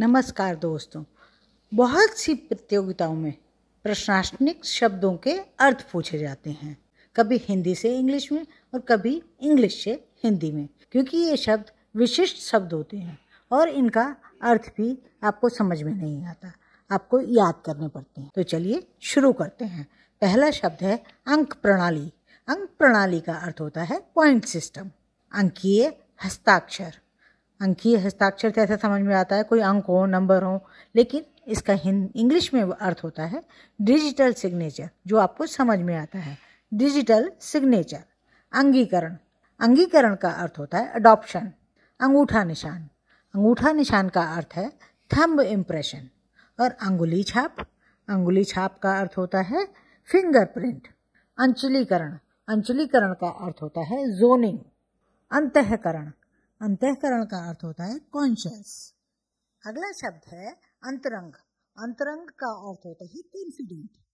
नमस्कार दोस्तों बहुत सी प्रतियोगिताओं में प्रशासनिक शब्दों के अर्थ पूछे जाते हैं कभी हिंदी से इंग्लिश में और कभी इंग्लिश से हिंदी में क्योंकि ये शब्द विशिष्ट शब्द होते हैं और इनका अर्थ भी आपको समझ में नहीं आता आपको याद करने पड़ते हैं तो चलिए शुरू करते हैं पहला शब्द है अंक प्रणाली अंक प्रणाली का अर्थ होता है पॉइंट सिस्टम अंकीय हस्ताक्षर अंकीय हस्ताक्षर से ऐसा समझ में आता है कोई अंक हो नंबर हो लेकिन इसका हिंद इंग्लिश में अर्थ होता है डिजिटल सिग्नेचर जो आपको समझ में आता है डिजिटल सिग्नेचर अंगीकरण अंगीकरण का अर्थ होता है अडॉप्शन अंगूठा निशान अंगूठा निशान का अर्थ है थंब इम्प्रेशन और अंगुली छाप अंगुली छाप का अर्थ होता है फिंगरप्रिंट अंचलीकरण अंचलीकरण का अर्थ होता है जोनिंग अंतकरण अंतकरण का अर्थ होता है कॉन्शियस अगला शब्द है अंतरंग अंतरंग का अर्थ होता है कॉन्फिडेंट